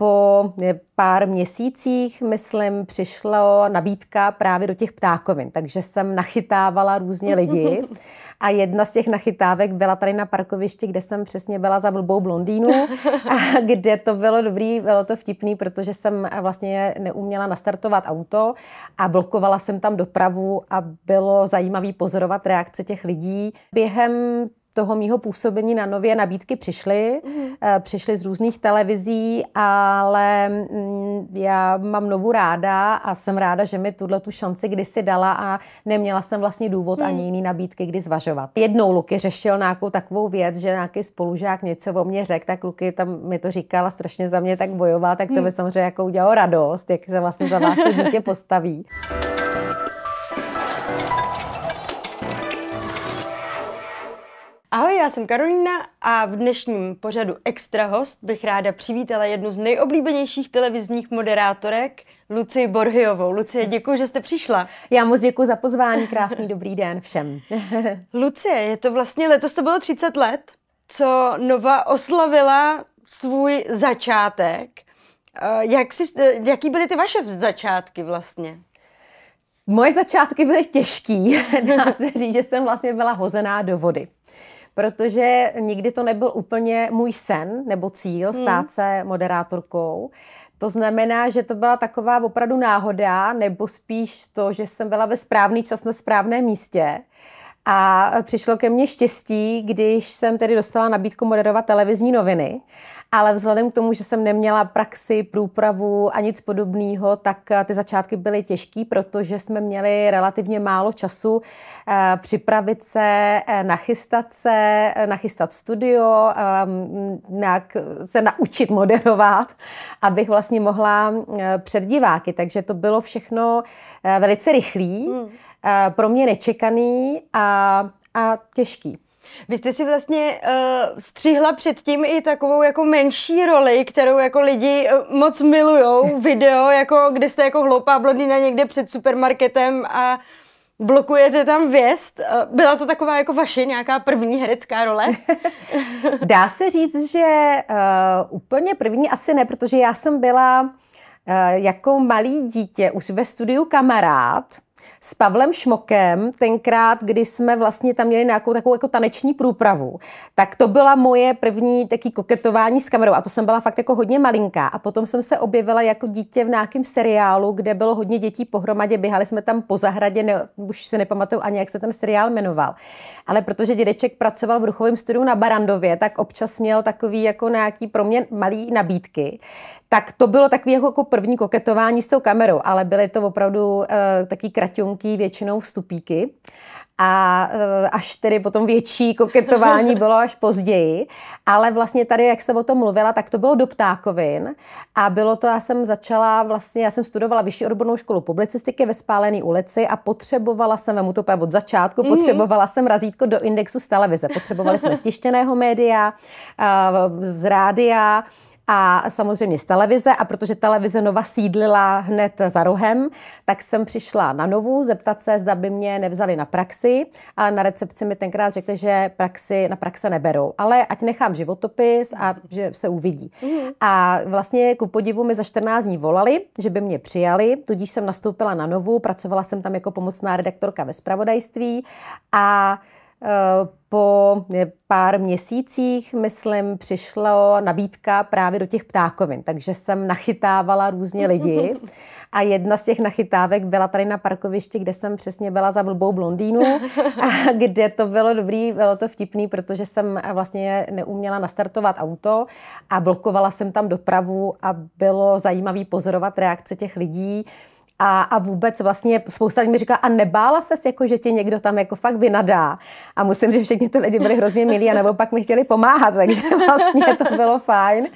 po eh, pár měsících, myslím, přišla nabídka právě do těch ptákovin, takže jsem nachytávala různě lidi a jedna z těch nachytávek byla tady na parkovišti, kde jsem přesně byla za blbou blondýnu a kde to bylo dobrý, bylo to vtipný, protože jsem eh, vlastně neuměla nastartovat auto a blokovala jsem tam dopravu a bylo zajímavý pozorovat reakce těch lidí. Během toho mýho působení na nově nabídky přišly. Mm. Přišly z různých televizí, ale mm, já mám novu ráda a jsem ráda, že mi tuhle tu šanci kdysi dala a neměla jsem vlastně důvod mm. ani jiný nabídky kdy zvažovat. Jednou Luky řešil nějakou takovou věc, že nějaký spolužák něco o mě řekl, tak Luky tam mi to říkala strašně za mě tak bojová, tak to mm. mi samozřejmě jako udělalo radost, jak se vlastně za vás to dítě postaví. Ahoj, já jsem Karolina a v dnešním pořadu Extra Host bych ráda přivítala jednu z nejoblíbenějších televizních moderátorek, Lucie Borhiovou. Lucie, děkuji, že jste přišla. Já moc děkuji za pozvání, krásný dobrý den všem. Lucie, je to vlastně, letos to bylo 30 let, co Nova oslavila svůj začátek. Eh, jak si, eh, jaký byly ty vaše začátky vlastně? Moje začátky byly těžký. Dá se říct, že jsem vlastně byla hozená do vody protože nikdy to nebyl úplně můj sen nebo cíl hmm. stát hmm. se moderátorkou. To znamená, že to byla taková opravdu náhoda, nebo spíš to, že jsem byla ve správný čas na správném místě. A přišlo ke mně štěstí, když jsem tedy dostala nabídku moderovat televizní noviny ale vzhledem k tomu, že jsem neměla praxi, průpravu a nic podobného, tak eh, ty začátky byly těžký, protože jsme měli relativně málo času eh, připravit se, eh, nachystat se, nachystat studio, ehm, nějak se naučit moderovat, abych vlastně mohla před diváky. Takže to bylo všechno velice rychlý, hmm. pro mě nečekaný a, a těžký. Vy jste si vlastně uh, střihla předtím i takovou jako menší roli, kterou jako lidi eh, moc milujou, video, jako kde jste jako hloupá blondýna někde před supermarketem a blokujete tam věst. Eh, byla to taková jako vaše nějaká první herecká role? Dá se říct, že uh, úplně první asi ne, protože já jsem byla uh, jako malý dítě už ve studiu kamarád, s Pavlem Šmokem, tenkrát, kdy jsme vlastně tam měli nějakou takovou jako taneční průpravu, tak to byla moje první taky koketování s kamerou a to jsem byla fakt jako hodně malinká a potom jsem se objevila jako dítě v nějakém seriálu, kde bylo hodně dětí pohromadě, běhali jsme tam po zahradě, ne, už se nepamatuju ani, jak se ten seriál jmenoval. Ale protože dědeček pracoval v ruchovém studiu na Barandově, tak občas měl takový jako nějaký pro mě malý nabídky tak to bylo takový jako, jako první koketování s tou kamerou, ale byly to opravdu uh, taky krationký většinou vstupíky. A uh, až tedy potom větší koketování bylo až později. Ale vlastně tady, jak jste o tom mluvila, tak to bylo do ptákovin. A bylo to, já jsem začala vlastně, já jsem studovala vyšší odbornou školu publicistiky ve Spálené ulici a potřebovala jsem, vemu to od začátku, mm-hmm. potřebovala jsem razítko do indexu z televize. Potřebovali jsme stištěného média, uh, z rádia, a samozřejmě z televize a protože televize Nova sídlila hned za rohem, tak jsem přišla na Novu zeptat se, zda by mě nevzali na praxi, ale na recepci mi tenkrát řekli, že praxi, na praxe neberou, ale ať nechám životopis a že se uvidí. Mm. A vlastně ku podivu mi za 14 dní volali, že by mě přijali, tudíž jsem nastoupila na Novu, pracovala jsem tam jako pomocná redaktorka ve spravodajství a po eh, pár měsících, myslím, přišla nabídka právě do těch ptákovin, takže jsem nachytávala různě lidi a jedna z těch nachytávek byla tady na parkovišti, kde jsem přesně byla za blbou blondýnu a kde to bylo dobrý, bylo to vtipný, protože jsem vlastně neuměla nastartovat auto a blokovala jsem tam dopravu a bylo zajímavý pozorovat reakce těch lidí, a, a vůbec vlastně spousta lidí mi říká, a nebála ses, jako, že tě někdo tam jako fakt vynadá. A musím říct, všichni ty lidi byli hrozně milí a nebo pak mi chtěli pomáhat, takže vlastně to bylo fajn.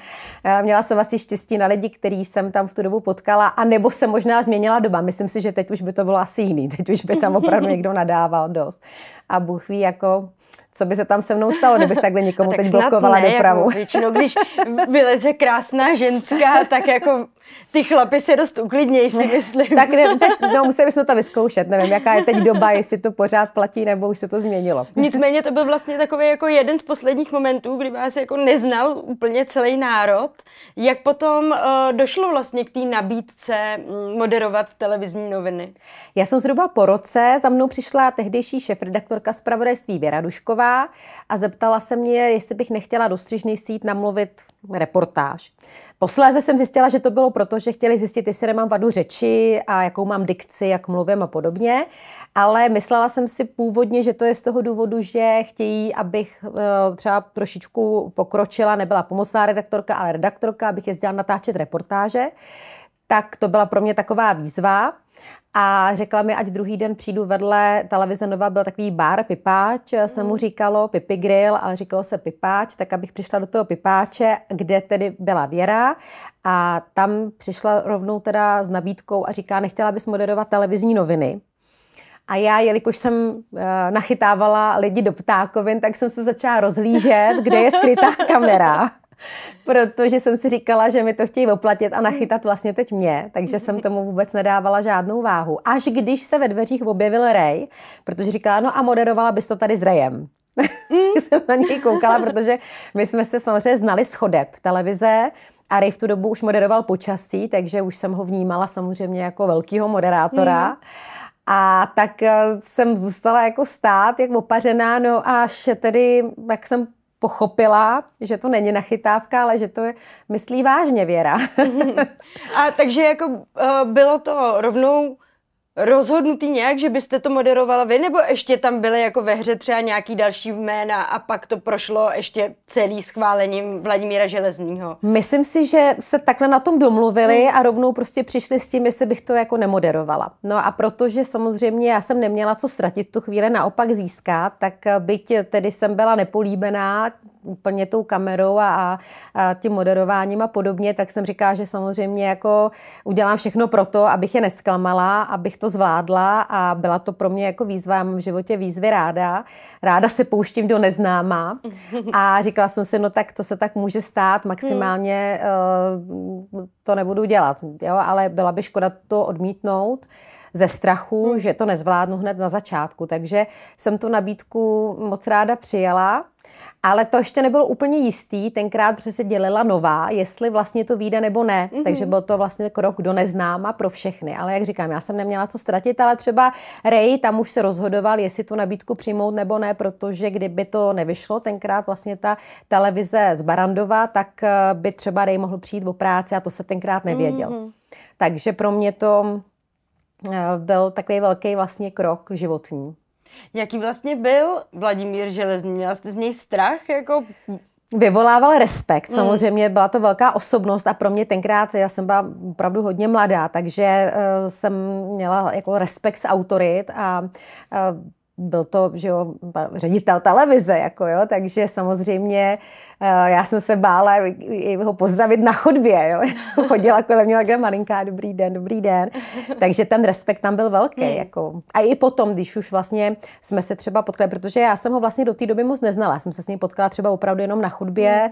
Měla jsem vlastně štěstí na lidi, který jsem tam v tu dobu potkala, a nebo se možná změnila doba. Myslím si, že teď už by to bylo asi jiný, teď už by tam opravdu někdo nadával dost. A Bůh ví, jako co by se tam se mnou stalo, kdybych takhle nikomu no tak teď blokovala ne, jako dopravu. Jako většinou, když vyleze krásná ženská, tak jako ty chlapy se dost uklidnějí, si myslím. tak ne, teď, no, museli jsme to vyzkoušet, nevím, jaká je teď doba, jestli to pořád platí, nebo už se to změnilo. Nicméně to byl vlastně takový jako jeden z posledních momentů, kdy vás jako neznal úplně celý národ. Jak potom uh, došlo vlastně k té nabídce mm, moderovat televizní noviny? Já jsem zhruba po roce, za mnou přišla tehdejší šefredaktorka zpravodajství Věra Dušková, Šafránková a zeptala se mě, jestli bych nechtěla do střižný sít namluvit reportáž. Posléze jsem zjistila, že to bylo proto, že chtěli zjistit, jestli nemám vadu řeči a jakou mám dikci, jak mluvím a podobně. Ale myslela jsem si původně, že to je z toho důvodu, že chtějí, abych e, třeba trošičku pokročila, nebyla pomocná redaktorka, ale redaktorka, abych jezdila natáčet reportáže. Tak to byla pro mě taková výzva a řekla mi, ať druhý den přijdu vedle televize Nova, byl takový bar, pipáč, se mu mm. říkalo, pipi grill, ale říkalo se pipáč, tak abych přišla do toho pipáče, kde tedy byla Věra a tam přišla rovnou teda s nabídkou a říká, nechtěla bys moderovat televizní noviny. A já, jelikož jsem eh, nachytávala lidi do ptákovin, tak jsem se začala rozhlížet, kde je skrytá kamera. protože jsem si říkala, že mi to chtějí oplatit a nachytat hmm. vlastně teď mě, takže jsem hmm. tomu vůbec nedávala žádnou váhu. Až když se ve dveřích objevil Ray, protože říkala, no a moderovala bys to tady s Rayem. Mm. jsem na něj koukala, protože my jsme se samozřejmě znali schodeb televize, a Ray v tu dobu už moderoval počasí, takže už jsem ho vnímala samozřejmě jako velkýho moderátora. Mm. A tak eh, jsem zůstala jako stát, jak opařená, no až tedy, jak jsem pochopila, že to není nachytávka, ale že to je, myslí vážně Věra. a takže jako eh, bylo to rovnou rozhodnutý nějak, že byste to moderovala vy, nebo ještě tam byly jako ve hře třeba nějaký další jména a pak to prošlo ještě celý schválením Vladimíra železního. Myslím si, že se takhle na tom domluvili hmm. a rovnou prostě přišli s tím, jestli bych to jako nemoderovala. No a protože samozřejmě já jsem neměla co ztratit tu chvíli, naopak získat, tak eh, byť tedy jsem byla nepolíbená úplně tou kamerou a, a, tím moderováním a podobně, tak jsem říká, že samozřejmě jako udělám všechno pro to, abych je nesklamala, abych to to zvládla a byla to pro mě jako výzva, já mám v životě výzvy ráda, ráda se pouštím do neznáma a říkala jsem si, no tak to se tak může stát, maximálně uh, to nebudu dělat, jo, ale byla by škoda to odmítnout ze strachu, hmm. že to nezvládnu hned na začátku. Takže jsem tu nabídku moc ráda přijala ale to ještě nebylo úplně jistý, tenkrát přece dělila nová, jestli vlastně to vyjde nebo ne. Mm-hmm. Takže byl to vlastně krok jako do neznáma pro všechny. Ale jak říkám, já jsem neměla co ztratit, ale třeba Ray tam už se rozhodoval, jestli tu nabídku přijmout nebo ne, protože kdyby to nevyšlo, tenkrát vlastně ta televize z Barandova, tak eh, by třeba Ray mohl přijít o práci a to se tenkrát nevěděl. Mm-hmm. Takže pro mě to eh, byl takový velký vlastně krok životní. Jaký vlastně byl Vladimír Železný? Měla jste z něj strach? Jako Vyvolával respekt, hmm. samozřejmě byla to velká osobnost a pro mě tenkrát, já jsem byla opravdu hodně mladá, takže uh, jsem měla jako respekt z autorit a uh, byl to, že jo, ředitel televize, jako jo, takže samozřejmě eh, já jsem se bála ho pozdravit na chodbě, jo. Chodila kolem mě jako malinká, dobrý den, dobrý den. Takže ten respekt tam byl velký, hmm. jako. A i potom, když už vlastně jsme se třeba potkali, protože já jsem ho vlastně do té doby moc neznala, já jsem se s ním potkala třeba opravdu jenom na chodbě, hmm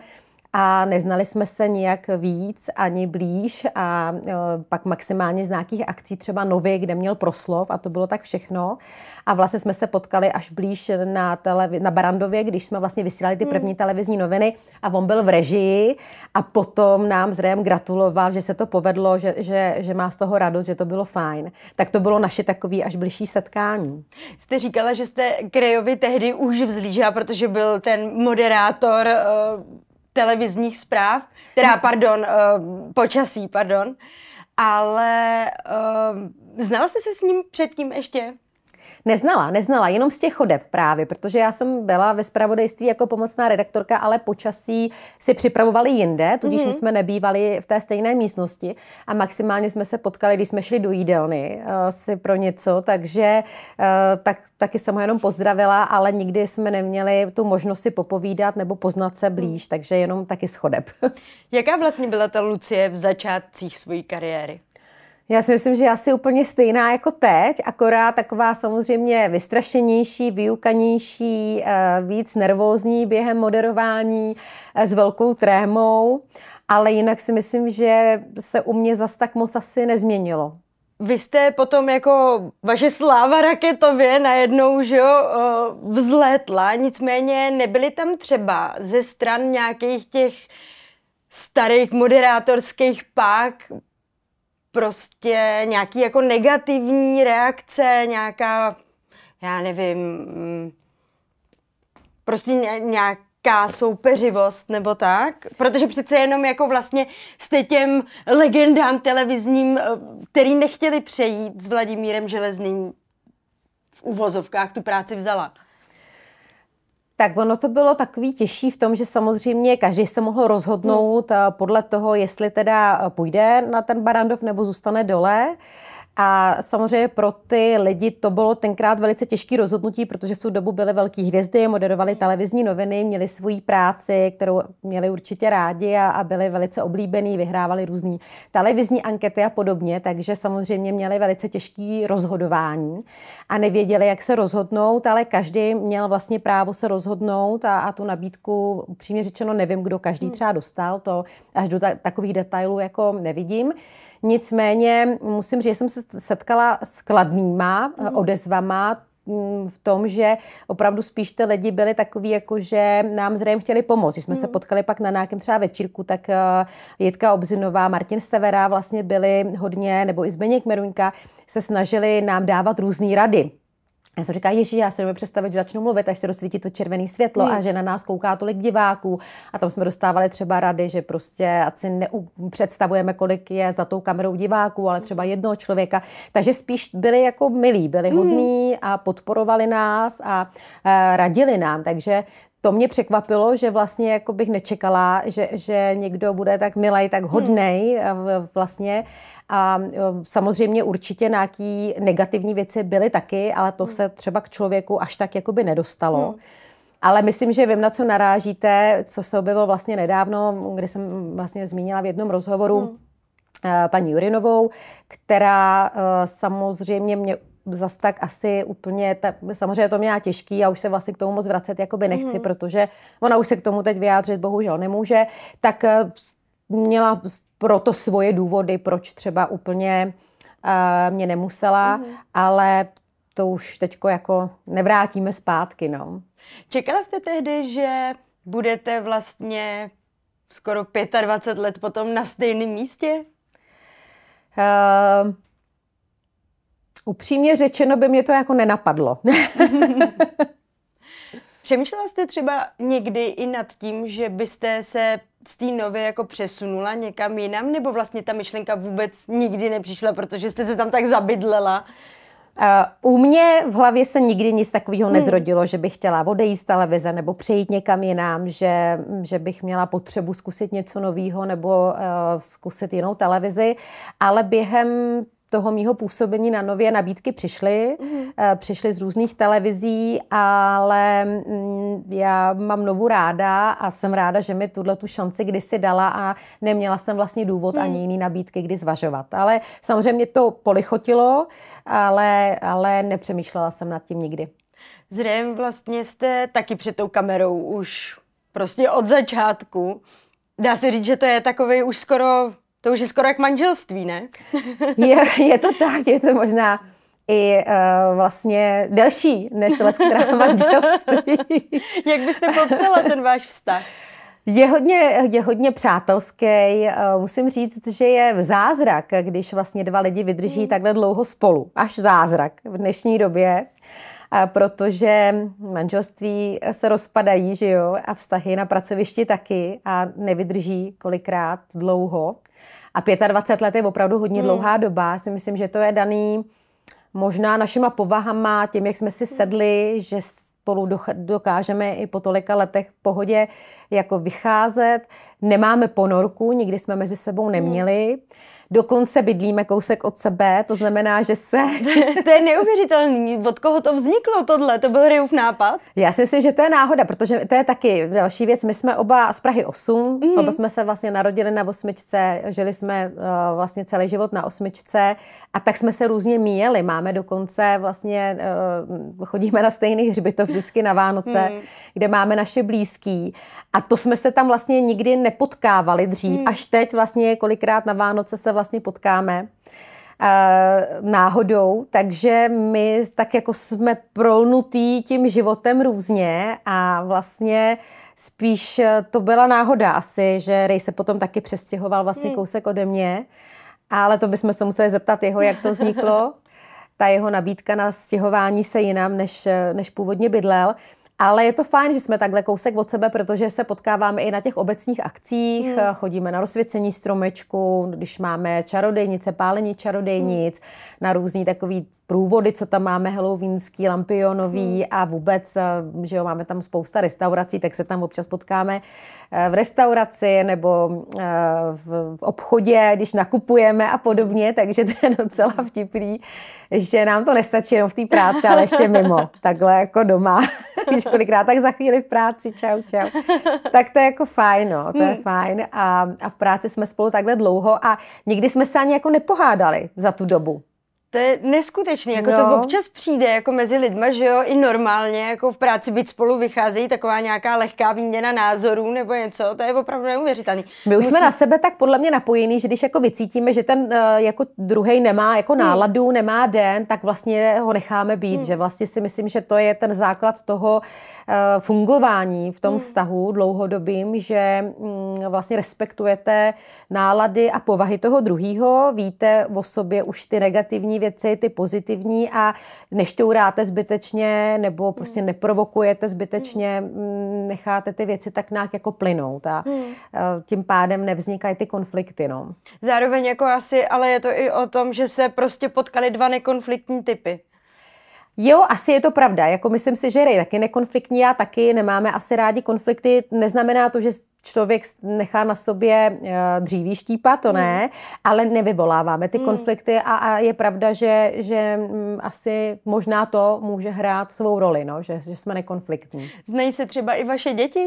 a neznali jsme se nijak víc ani blíž a e, pak maximálně z nějakých akcí třeba nově, kde měl proslov a to bylo tak všechno. A vlastně jsme se potkali až blíž na, televi- na Barandově, když jsme vlastně vysílali ty hmm. první televizní noviny a on byl v režii a potom nám s gratuloval, že se to povedlo, že, že, že má z toho radost, že to bylo fajn. Tak to bylo naše takové až blížší setkání. Jste říkala, že jste Krejovi tehdy už vzlížela, protože byl ten moderátor uh televizních zpráv, teda, mm. pardon, uh, počasí, pardon. Ale uh, znala jste se s ním předtím ještě? Neznala, neznala, jenom z těch chodeb právě, protože já jsem byla ve spravodajství jako pomocná redaktorka, ale počasí si připravovali jinde, tudíž mm-hmm. my mhm. jsme nebývali v té stejné místnosti a maximálně jsme se potkali, když jsme šli do jídelny uh, si pro něco, takže uh, tak, taky jsem ho jenom pozdravila, ale nikdy jsme neměli tu možnost si popovídat nebo poznat se blíž, mhm. takže jenom taky z chodeb. Jaká vlastně byla ta Lucie v začátcích své kariéry? Já si myslím, že asi úplně stejná jako teď, akorát taková samozřejmě vystrašenější, vyukanější, eh, víc nervózní během moderování eh, s velkou trémou, ale jinak si myslím, že se u mě zas tak moc asi nezměnilo. Vy jste potom jako vaše sláva raketově najednou, že jo, eh, vzlétla, nicméně nebyly tam třeba ze stran nějakých těch starých moderátorských pák prostě nějaký jako negativní reakce, nějaká, já nevím, mm, prostě nějak, nějaká soupeřivost nebo tak, protože přece jenom jako vlastně jste těm legendám televizním, eh, který nechtěli přejít s Vladimírem Železným v uvozovkách tu práci vzala. Tak ono to bylo takový těžší v tom, že samozřejmě každý se mohl rozhodnout hmm. eh, podle toho, jestli teda eh, půjde na ten Barandov nebo zůstane dole. A samozřejmě pro ty lidi to bylo tenkrát velice těžké rozhodnutí, protože v tu dobu byly velké hvězdy, moderovali mhm. televizní noviny, měli svoji práci, kterou měli určitě rádi a, a byli velice oblíbení, vyhrávali různé televizní ankety a podobně, takže samozřejmě měli velice těžké rozhodování a nevěděli, jak se rozhodnout, ale každý měl vlastně právo se rozhodnout a, a tu nabídku, upřímně řečeno, nevím, kdo každý mhm. třeba dostal, to až do ta, takových detailů jako nevidím. Nicméně musím říct, že jsem se setkala s kladnýma mhm. mm. odezvama, v tom, že opravdu spíš ty lidi byli takový, jako že nám zřejmě chtěli pomoct. Když jsme mm. se mhm. potkali pak na nějakém třeba večírku, tak uh, Jitka Obzinová, Martin Stevera vlastně byli hodně, nebo i Zbeněk Meruňka, se snažili nám dávat různé rady já jsem říkala, Ježíš, já si nemůžu představit, že začnu mluvit, až se rozsvítí to červené světlo hmm. a že na nás kouká tolik diváků. A tam jsme dostávali třeba rady, že prostě ať si nepředstavujeme, kolik je za tou kamerou diváků, ale třeba jednoho člověka. Takže spíš byli jako milí, byli hodní hmm. a podporovali nás a, a eh, radili nám. Takže to mě překvapilo, že vlastně jako bych nečekala, že, že někdo bude tak milej, tak hmm. hodnej hmm. vlastně. A eh, samozřejmě určitě nějaký negativní věci byly taky, ale to hmm. se třeba k člověku až tak jakoby nedostalo. Hmm. Ale myslím, že vím, na co narážíte, co se objevilo vlastně nedávno, kde jsem vlastně zmínila v jednom rozhovoru, hmm eh, paní Jurinovou, která samozřejmě mě zas tak asi úplně, ta, samozřejmě to měla těžký, a už se vlastně k tomu moc vracet jakoby nechci, mm. protože ona už se k tomu teď vyjádřit bohužel nemůže, tak eh, měla proto svoje důvody, proč třeba úplně uh, mě nemusela, mm. ale to už teď jako nevrátíme zpátky, no. Čekala jste tehdy, že budete vlastně skoro 25 let potom na stejném místě? Uh, Upřímně řečeno by mě to jako nenapadlo. Přemýšlela jste třeba někdy i nad tím, že byste se z té nově jako přesunula někam jinam, nebo vlastně ta myšlenka vůbec nikdy nepřišla, protože jste se tam tak zabydlela? Uh, u mě v hlavě se nikdy nic takového hmm. nezrodilo, hmm. že bych chtěla odejít z televize nebo přejít někam jinam, že, že bych měla potřebu zkusit něco nového nebo uh, zkusit jinou televizi, ale během toho mýho působení na nově nabídky přišly. mm Přišly z různých televizí, ale mm, já mám novou ráda a jsem ráda, že mi tuhle tu šanci kdysi dala a neměla jsem vlastně důvod mm. ani mhm. jiný nabídky, kdy zvažovat. Ale samozřejmě to polichotilo, ale, ale nepřemýšlela jsem nad tím nikdy. Zřejmě vlastně jste taky před tou kamerou už prostě od začátku. Dá se říct, že to je takový už skoro to už je skoro jak manželství, ne? je, je to tak, je to možná i uh, vlastně delší než leckkterá manželství. jak byste popsala ten váš vztah? Je hodně, je hodně přátelský. Eh, musím říct, že je zázrak, když vlastně dva lidi vydrží mm. takhle dlouho spolu. Až zázrak v dnešní době. Uh, protože manželství se rozpadají, že jo, a vztahy na pracovišti taky a nevydrží kolikrát dlouho. A 25 let je opravdu hodně hmm. dlouhá doba. Si myslím, že to je daný možná našima povahama, tím, jak jsme si hmm. sedli, že spolu dokážeme i po tolika letech v pohodě jako vycházet. Nemáme ponorku, nikdy jsme mezi sebou hmm. neměli. Hmm. Dokonce bydlíme kousek od sebe, to znamená, že se... to je neuvěřitelný. Od koho to vzniklo tohle? To byl Ryův nápad? Já si myslím, že to je náhoda, protože to je taky další věc. My jsme oba z Prahy 8, mm. oba jsme se vlastně narodili na osmičce, žili jsme uh, vlastně celý život na osmičce a tak jsme se různě míjeli. Máme dokonce vlastně, uh, chodíme na stejný hřbitov vždycky na Vánoce, mm. kde máme naše blízký a to jsme se tam vlastně nikdy nepotkávali dřív. Mm. Až teď vlastně kolikrát na Vánoce se vlastně vlastně potkáme eh, náhodou, takže my tak jako jsme prolnutý tím životem různě a vlastně spíš eh, to byla náhoda asi, že Rej se potom taky přestěhoval vlastně hmm. kousek ode mě, ale to bychom se museli zeptat jeho, jak to vzniklo. Ta jeho nabídka na stěhování se jinam, než, eh, než původně bydlel. Ale je to fajn, že jsme takhle kousek od sebe, protože se potkáváme i na těch obecních akcích, hmm. chodíme na rozsvěcení stromečku, když máme čarodejnice, pálení čarodejnic, hmm. na různý takový průvody, co tam máme, halloweenský, lampionový hmm. a vůbec, eh, že jo, máme tam spousta restaurací, tak se tam občas potkáme eh, v restauraci nebo eh, v obchodě, když nakupujeme a podobně, takže to je docela vtipný, že nám to nestačí jenom v té práci, ale ještě mimo, takhle jako doma. víš kolikrát, tak za chvíli v práci, čau, čau. Tak to je jako fajn, no, to je hmm. fajn. A, a v práci jsme spolu takhle dlouho a nikdy jsme se ani jako nepohádali za tu dobu. To je neskutečný, jako no. to občas přijde jako mezi lidma, že jo, i normálně, jako v práci být spolu vycházejí taková nějaká lehká výměna názorů nebo něco, to je opravdu neuvěřitelný. My už Musí... jsme na sebe tak podle mě napojení, že když jako vycítíme, že ten eh, jako druhý nemá jako hmm. náladu, hmm. nemá den, tak vlastně ho necháme být, hmm. že vlastně si myslím, že to je ten základ toho eh, fungování v tom hmm. vztahu dlouhodobým, že mm, vlastně respektujete nálady a povahy toho druhého, víte o sobě už ty negativní věci, ty pozitivní a nešťouráte zbytečně nebo prostě hmm. neprovokujete zbytečně, hmm. Mm, necháte ty věci tak nějak jako plynout a hmm. tím pádem nevznikají ty konflikty. No. Zároveň jako asi, ale je to i o tom, že se prostě potkali dva nekonfliktní typy. Jo, asi je to pravda. Jako myslím si, že Ray taky nekonfliktní, a taky, nemáme asi rádi konflikty. Neznamená to, že člověk nechá na sobě eh, dříví štípat, to hmm. ne, mm. ale nevyvoláváme ty mm. konflikty a, a je pravda, že, že mm, asi možná to může hrát svou roli, no, že, že jsme nekonfliktní. Znají se třeba i vaše děti?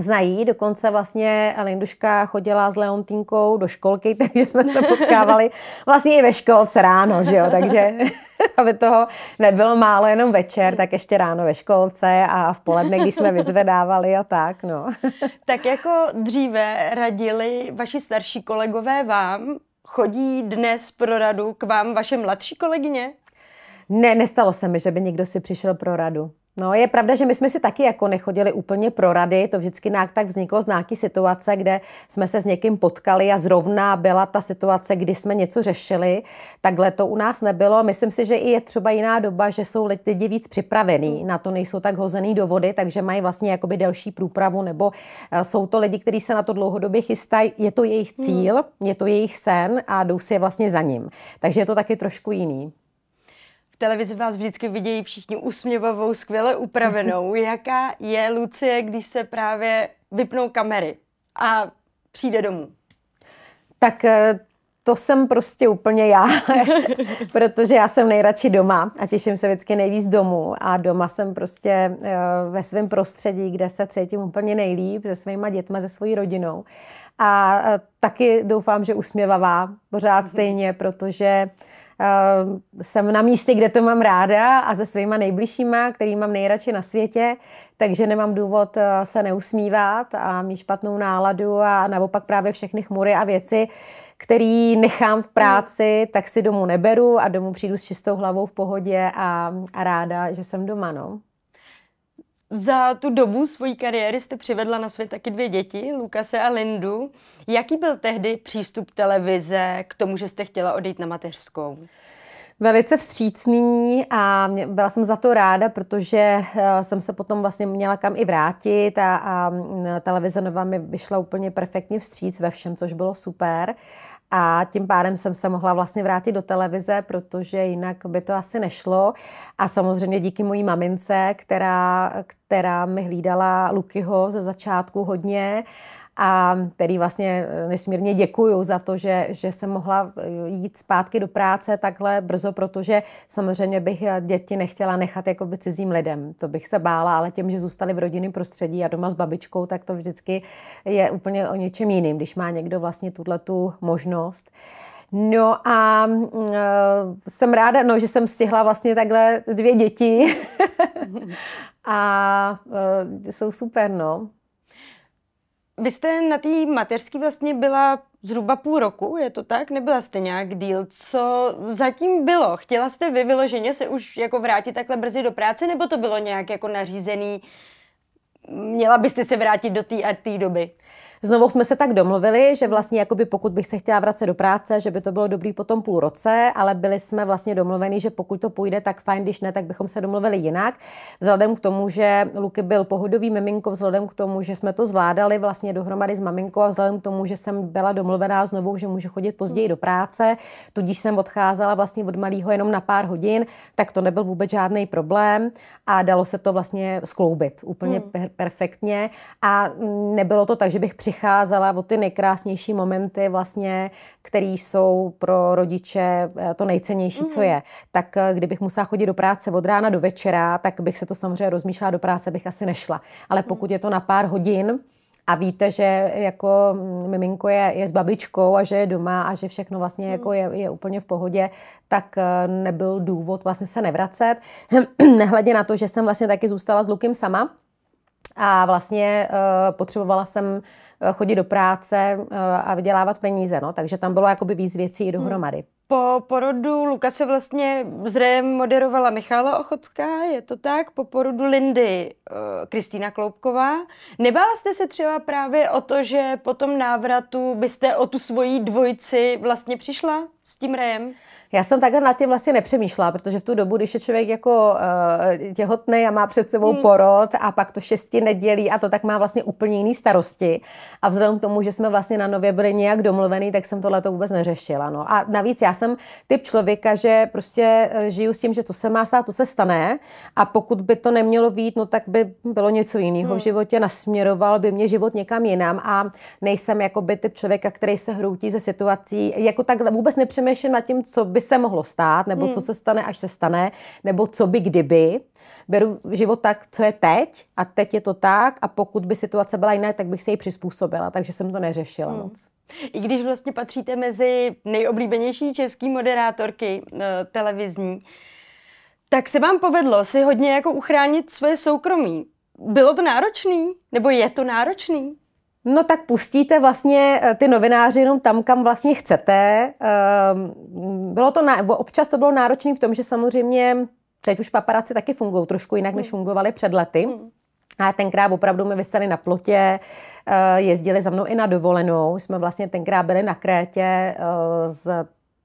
znají, dokonce vlastně Linduška chodila s Leontínkou do školky, takže jsme se potkávali vlastně i ve školce ráno, že jo, takže aby toho nebylo málo jenom večer, tak ještě ráno ve školce a v poledne, když jsme vyzvedávali a tak, no. Tak jako dříve radili vaši starší kolegové vám, chodí dnes pro radu k vám vaše mladší kolegyně? Ne, nestalo se mi, že by někdo si přišel pro radu. No, je pravda, že my jsme si taky jako nechodili úplně pro rady, to vždycky nějak tak vzniklo z nějaký situace, kde jsme se s někým potkali a zrovna byla ta situace, kdy jsme něco řešili. Takhle to u nás nebylo. Myslím si, že i je třeba jiná doba, že jsou lidi víc připravení, hmm. na to nejsou tak hozený do vody, takže mají vlastně jakoby delší průpravu, nebo eh, jsou to lidi, kteří se na to dlouhodobě chystají, je to jejich hmm. cíl, je to jejich sen a jdou si je vlastně za ním. Takže je to taky trošku jiný televizi vás vždycky vidějí všichni usměvavou, skvěle upravenou. Jaká je Lucie, když se právě vypnou kamery a přijde domů? Tak eh, to jsem prostě úplně já, protože já jsem nejradši doma a těším se vždycky nejvíc domů. A doma jsem prostě eh, ve svém prostředí, kde se cítím úplně nejlíp se svýma dětma, se svojí rodinou. A eh, taky doufám, že usměvavá pořád mhm. stejně, protože uh, Eh, jsem na místě, kde to mám ráda a se svýma nejbližšíma, který mám nejradši na světě, takže nemám důvod eh, se neusmívat a mít špatnou náladu a naopak právě všechny chmury a věci, který nechám v práci, tak si domů neberu a domů přijdu s čistou hlavou v pohodě a, a ráda, že jsem doma. No. Za tu dobu svojí kariéry jste přivedla na svět taky dvě děti, Lukase a Lindu. Jaký byl tehdy přístup televize k tomu, že jste chtěla odejít na mateřskou? velice vstřícný a byla jsem za to ráda, protože eh, jsem se potom vlastně měla kam i vrátit a, a televize nová mi vyšla úplně perfektně vstříc ve všem, což bylo super a tím pádem jsem se mohla vlastně vrátit do televize, protože jinak by to asi nešlo. A samozřejmě díky mojí mamince, která, která mi hlídala Lukyho ze začátku hodně, a který vlastně eh, nesmírně děkuju za to, že, že jsem mohla eh, jít zpátky do práce takhle brzo, protože samozřejmě bych eh, děti nechtěla nechat jako by cizím lidem. To bych se bála, ale tím, že zůstali v rodinném prostředí a doma s babičkou, tak to vždycky je úplně o něčem jiným, když má někdo vlastně tuhle tu možnost. No a uh, jsem ráda, no, že jsem stihla vlastně takhle dvě děti a uh, jsou super, no. Vy jste na té mateřské vlastně byla zhruba půl roku, je to tak? Nebyla jste nějak díl. Co zatím bylo? Chtěla jste vy vyloženě se už jako vrátit takhle brzy do práce, nebo to bylo nějak jako nařízený? Měla byste se vrátit do té a té doby? Znovu jsme se tak domluvili, že vlastně jakoby pokud bych se chtěla vrátit do práce, že by to bylo dobrý po tom půl roce, ale byli jsme vlastně domluveni, že pokud to půjde, tak fajn, když ne, tak bychom se domluvili jinak. Vzhledem k tomu, že Luky byl pohodový miminko, vzhledem k tomu, že jsme to zvládali vlastně dohromady s maminkou a vzhledem k tomu, že jsem byla domluvená znovu, že můžu chodit později do práce, tudíž jsem odcházela vlastně od malého jenom na pár hodin, tak to nebyl vůbec žádný problém a dalo se to vlastně skloubit úplně hmm. per- perfektně a mm, nebylo to tak, že bych přicházela o ty nejkrásnější momenty, vlastně, které jsou pro rodiče eh, to nejcennější, mm-hmm. co mhm. je. Tak eh, kdybych musela chodit do práce od rána do večera, tak bych se to samozřejmě rozmýšlela, do práce bych asi nešla. Ale mhm. pokud je to na pár hodin, a víte, že jako mm, miminko je, je s babičkou a že je doma a že všechno vlastně jako mhm. je, je úplně v pohodě, tak eh, nebyl důvod vlastně se nevracet. Nehledě na to, že jsem vlastně taky zůstala s Lukem sama a vlastně uh, potřebovala jsem chodit do práce eh, a vydělávat peníze. No. Takže tam bylo jakoby víc věcí hmm. dohromady. Hmm. Po porodu Lukase vlastně zřejmě moderovala Michála Ochotská, je to tak? Po porodu Lindy eh, Kristýna Kloubková. Nebála jste se třeba právě o to, že po tom návratu byste o tu svoji dvojici vlastně přišla? s tím rejem? Já jsem takhle nad tím vlastně nepřemýšlela, protože v tu dobu, když je člověk jako uh, eh, těhotný a má před sebou hmm. porod a pak to šesti nedělí a to, tak má vlastně úplně jiný starosti. A vzhledem k tomu, že jsme vlastně na nově byli nějak domluvený, tak jsem tohle to vůbec neřešila. No. A navíc já jsem typ člověka, že prostě eh, žiju s tím, že co se má stát, to se stane. A pokud by to nemělo být, no tak by bylo něco jiného hmm. v životě, nasměroval by mě život někam jinam a nejsem jako by typ člověka, který se hroutí ze situací, jako tak vůbec nepřemýšlela přemýšlím nad tím, co by se mohlo stát, nebo hmm. co se stane, až se stane, nebo co by kdyby. Beru život tak, co je teď a teď je to tak a pokud by situace byla jiná, tak bych se jí přizpůsobila, takže jsem to neřešila hmm. moc. I když vlastně patříte mezi nejoblíbenější český moderátorky eh, televizní, tak se vám povedlo si hodně jako uchránit svoje soukromí. Bylo to náročný? Nebo je to náročný? No tak pustíte vlastně eh, ty novináři jenom tam, kam vlastně chcete. Ehm, bylo to, na, občas to bylo náročné v tom, že samozřejmě teď už paparaci taky fungují trošku jinak, než mm. fungovali před lety. Mm. A tenkrát opravdu mi vysely na plotě, eh, jezdili za mnou i na dovolenou. Jsme vlastně tenkrát byli na Krétě eh, s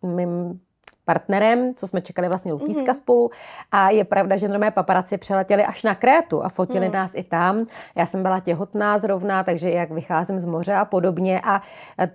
mým partnerem, co jsme čekali vlastně Lukíska mm-hmm. spolu. A je pravda, že normé paparaci přeletěli až na Krétu a fotili mm. nás i tam. Já jsem byla těhotná zrovna, takže jak vycházím z moře a podobně. A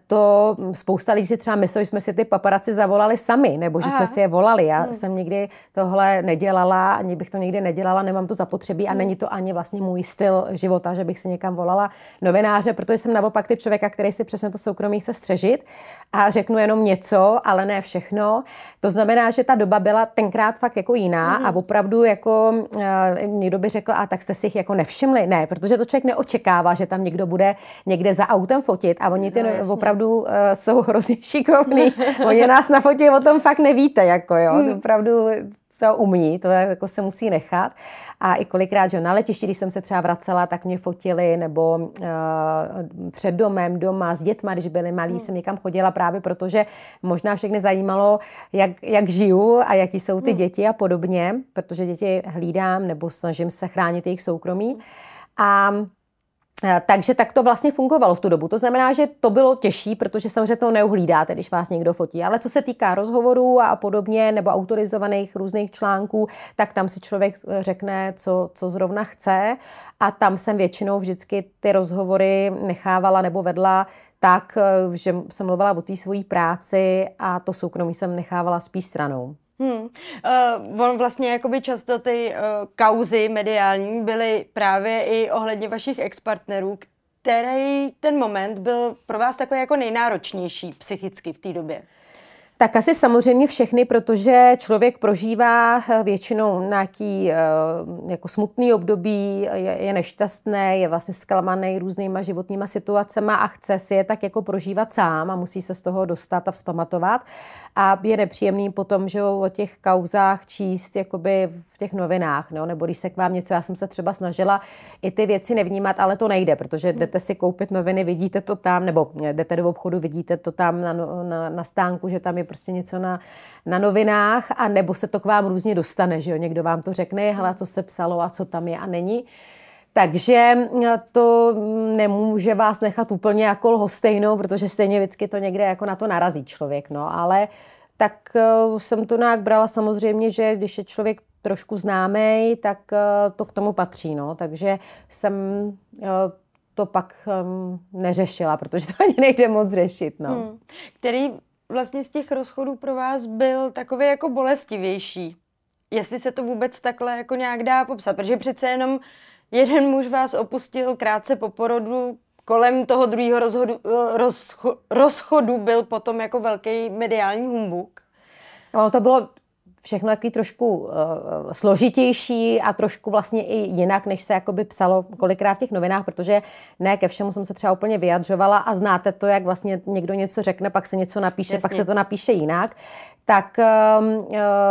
to spousta lidí si třeba myslí, že jsme si ty paparaci zavolali sami, nebo že Aha. jsme si je volali. Já mm. jsem nikdy tohle nedělala, ani bych to nikdy nedělala, nemám to zapotřebí a mm. není to ani vlastně můj styl života, že bych si někam volala novináře, protože jsem naopak ty člověka, který si přesně to soukromí chce střežit a řeknu jenom něco, ale ne všechno to znamená, že ta doba byla tenkrát fakt jako jiná mm. a mhm. opravdu jako uh, někdo by řekl, a tak jste si jich jako nevšimli. Ne, protože to člověk neočekává, že tam někdo bude někde za autem fotit a oni ty no, opravdu uh, jsou hrozně šikovní. oni nás nafotí, o tom fakt nevíte, jako jo. Mm. Opravdu to umí, to jako se musí nechat. A i kolikrát, že na letišti, když jsem se třeba vracela, tak mě fotili, nebo uh, před domem, doma, s dětma, když byli malí, hmm. jsem někam chodila právě protože možná všechny zajímalo, jak, jak žiju a jaký jsou ty hmm. děti a podobně, protože děti hlídám nebo snažím se chránit jejich soukromí. A Eh, takže tak to vlastně fungovalo v tu dobu. To znamená, že to bylo těžší, protože samozřejmě to neuhlídáte, když vás někdo fotí. Ale co se týká rozhovorů a podobně, nebo autorizovaných různých článků, tak tam si člověk eh, řekne, co, co zrovna chce. A tam jsem většinou vždycky ty rozhovory nechávala nebo vedla tak, eh, že jsem mluvila o té svojí práci a to soukromí jsem nechávala spíš stranou. Hmm. Uh, on vlastně jakoby často ty uh, kauzy mediální byly právě i ohledně vašich expartnerů, který ten moment byl pro vás takový jako nejnáročnější psychicky v té době. Tak asi samozřejmě všechny, protože člověk prožívá eh, většinou nějaký eh, jako smutný období, je, je nešťastný, je vlastně zklamaný různýma životníma situacema a chce si je tak jako prožívat sám a musí se z toho dostat a vzpamatovat. A je nepříjemný potom, že o těch kauzách číst jakoby v těch novinách, no? nebo když se k vám něco, já jsem se třeba snažila i ty věci nevnímat, ale to nejde, protože hmm. jdete si koupit noviny, vidíte to tam, nebo eh, jdete do obchodu, vidíte to tam na, no, na, na stánku, že tam je prostě něco na, na novinách, a nebo se to k vám různě dostane, že jo? Někdo vám to řekne, hele, co se psalo a co tam je a není. Takže mm, to nemůže vás nechat úplně jako lhostejnou, protože stejně vždycky to někde jako na to narazí člověk, no, ale tak eh, jsem to nějak brala samozřejmě, že když je člověk trošku známý, tak eh, to k tomu patří, no, takže jsem eh, to pak ehm, neřešila, protože to ani nejde moc řešit. No. Hmm. Který vlastně z těch rozchodů pro vás byl takový jako bolestivější. Jestli se to vůbec takhle jako nějak dá popsat, protože přece jenom jeden muž vás opustil krátce po porodu, kolem toho druhého rozhodu, eh, rozcho, rozchodu byl potom jako velký mediální humbuk. No, to bylo všechno takový trošku uh, složitější a trošku vlastně i jinak, než se jakoby psalo kolikrát v těch novinách, protože ne ke všemu jsem se třeba úplně vyjadřovala a znáte to, jak vlastně někdo něco řekne, pak se něco napíše, Jasně. pak se to napíše jinak. Tak um, uh,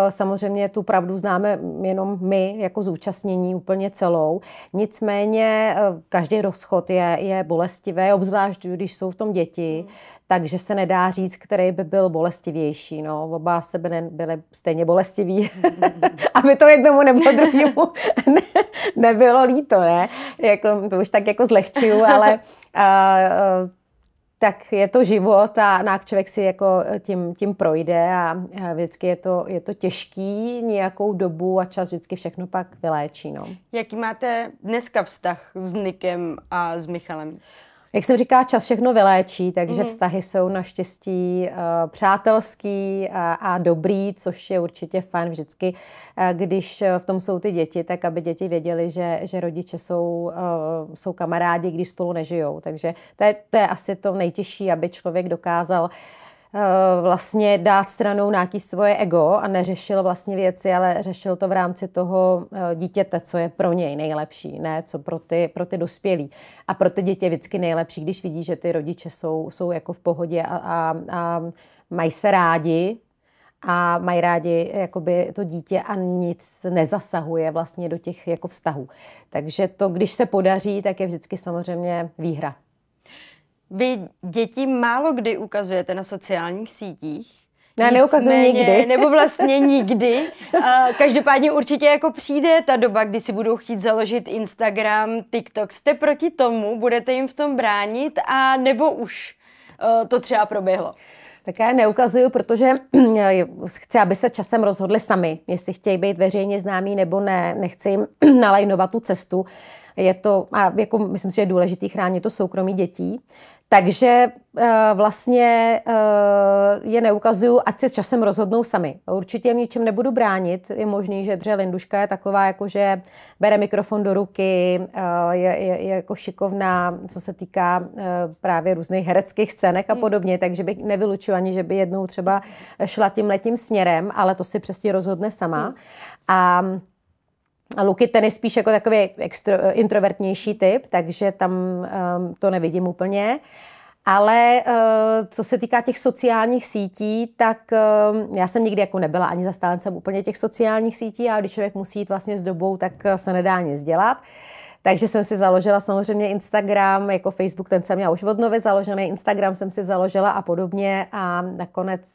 samozřejmě tu pravdu známe jenom my jako zúčastnění úplně celou. Nicméně uh, každý rozchod je, je bolestivý, obzvlášť když jsou v tom děti, hmm takže se nedá říct, který by byl bolestivější. No. Oba sebe byly stejně bolestivý, aby to jednomu nebo druhému ne, nebylo líto. Ne? Jako, to už tak jako zlehčuju, ale a, a, tak je to život a nák no člověk si jako tím, tím projde a vždycky je to, je to těžký nějakou dobu a čas vždycky všechno pak vyléčí. No. Jaký máte dneska vztah s Nikem a s Michalem? Jak jsem říká, čas všechno vyléčí, takže mm-hmm. vztahy jsou naštěstí uh, přátelský a, eh, a dobrý, což je určitě fajn vždycky, uh, když v tom jsou ty děti, tak aby děti věděly, že, že rodiče jsou, uh, jsou kamarádi, když spolu nežijou. Takže to je, to je asi to nejtěžší, aby člověk dokázal uh, Eh, vlastně dát stranou nějaký svoje ego a neřešil vlastně věci, ale řešil to v rámci toho eh, dítěte, co je pro něj nejlepší, ne co pro ty, pro ty dospělí. A pro ty děti je vždycky nejlepší, když vidí, že ty rodiče jsou, jsou jako v pohodě a, a, a mají se rádi, a mají rádi jakoby, to dítě a nic nezasahuje vlastně do těch jako vztahů. Takže to, když se podaří, tak je vždycky samozřejmě výhra vy děti málo kdy ukazujete na sociálních sítích. Já neukazuji nikdy. Nebo vlastně nikdy. Každopádně určitě jako přijde ta doba, kdy si budou chtít založit Instagram, TikTok. Jste proti tomu? Budete jim v tom bránit? A nebo už eh, to třeba proběhlo? Tak já neukazuju, protože chci, aby se časem rozhodli sami, jestli chtějí být veřejně známí nebo ne. Nechci jim nalajnovat tu cestu. Je to, a jako myslím si, že je důležitý chránit to soukromí dětí. Takže eh, vlastně eh, je neukazuju, ať se časem rozhodnou sami. Určitě jim ničem nebudu bránit. Je možný, že Dře Linduška je taková, jako že bere mikrofon do ruky, eh, je, je, je jako šikovná, co se týká právě různých hereckých scének a hmm. podobně, takže bych nevylučila ani, že by jednou třeba šla tím letím směrem, ale to si přesně rozhodne sama. Hmm. A Luky ten je spíš jako takový extro, introvertnější typ, takže tam um, to nevidím úplně. Ale uh, co se týká těch sociálních sítí, tak uh, já jsem nikdy jako nebyla ani zastáncem úplně těch sociálních sítí a když člověk musí jít vlastně s dobou, tak eh, se nedá nic dělat. Takže jsem si založila samozřejmě Instagram, jako Facebook, ten jsem měla už od nově založený, Instagram jsem si založila a podobně a nakonec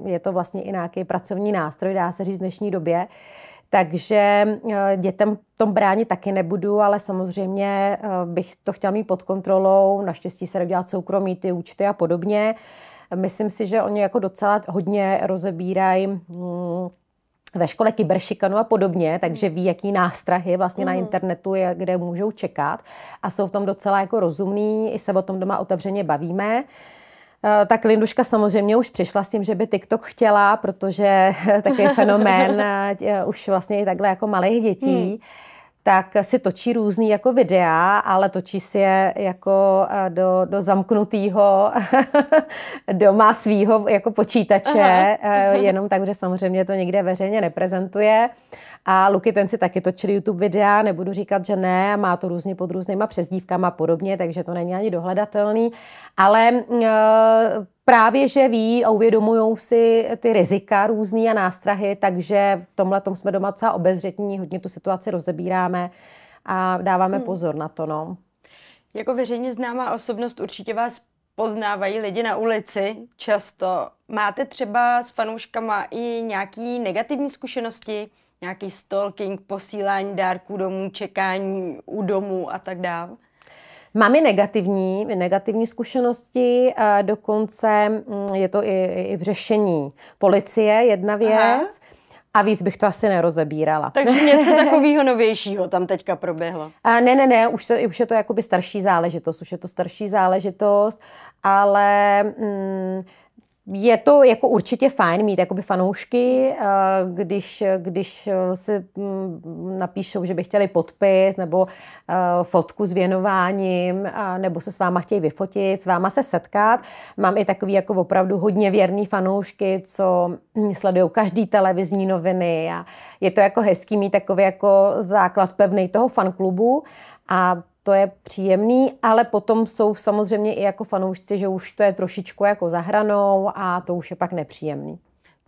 uh, je to vlastně i nějaký pracovní nástroj, dá se říct v dnešní době. Uh, takže eh, dětem tom bránit taky nebudu, ale samozřejmě eh, bych to chtěla mít pod kontrolou. Naštěstí se dělat soukromí ty účty a podobně. Myslím si, že oni jako docela hodně rozebírají mm, ve škole kyberšikanu a podobně, takže ví, jaký nástrahy vlastně mm. na mhm. internetu je, kde můžou čekat a jsou v tom docela jako rozumní, i se o tom doma otevřeně bavíme. Uh, Eh, tak Linduška samozřejmě už přišla s tím, že by TikTok chtěla, protože takový fenomén eh, už vlastně i takhle jako malých dětí. Hmm tak si točí různý jako videa, ale točí si je jako eh, do, do zamknutého doma svýho jako počítače, Aha. Eh, jenom tak, že samozřejmě to někde veřejně neprezentuje. A Luky ten si taky točil YouTube videa, nebudu říkat, že ne, má to různě pod různýma přezdívkama a podobně, takže to není ani dohledatelný, ale eh, právě, že ví a uvědomují si ty rizika různý a nástrahy, takže v tomhle tom jsme doma docela obezřetní, hodně tu situaci rozebíráme a dáváme hmm. pozor na to. No. Jako veřejně známá osobnost určitě vás poznávají lidi na ulici často. Máte třeba s fanouškama i nějaké negativní zkušenosti? Nějaký stalking, posílání dárků domů, čekání u domu a tak dále? Mám i negativní, negativní zkušenosti, dokonce mm, je to i, i v řešení policie jedna věc. Aha. A víc bych to asi nerozebírala. Takže něco takového novějšího tam teďka proběhlo. A ne, ne, ne, už, se, už je to jakoby starší záležitost, už je to starší záležitost, ale mm, je to jako určitě fajn mít jakoby fanoušky, eh, když, když eh, si mm, napíšou, že by chtěli podpis nebo eh, fotku s věnováním, nebo se s váma chtějí vyfotit, s váma se setkat. Mám i takový jako opravdu hodně věrný fanoušky, co mm, sledují každý televizní noviny a je to jako hezký mít takový jako základ pevný toho fanklubu a to je příjemný, ale potom jsou samozřejmě i jako fanoušci, že už to je trošičku jako zahranou a to už je pak nepříjemný.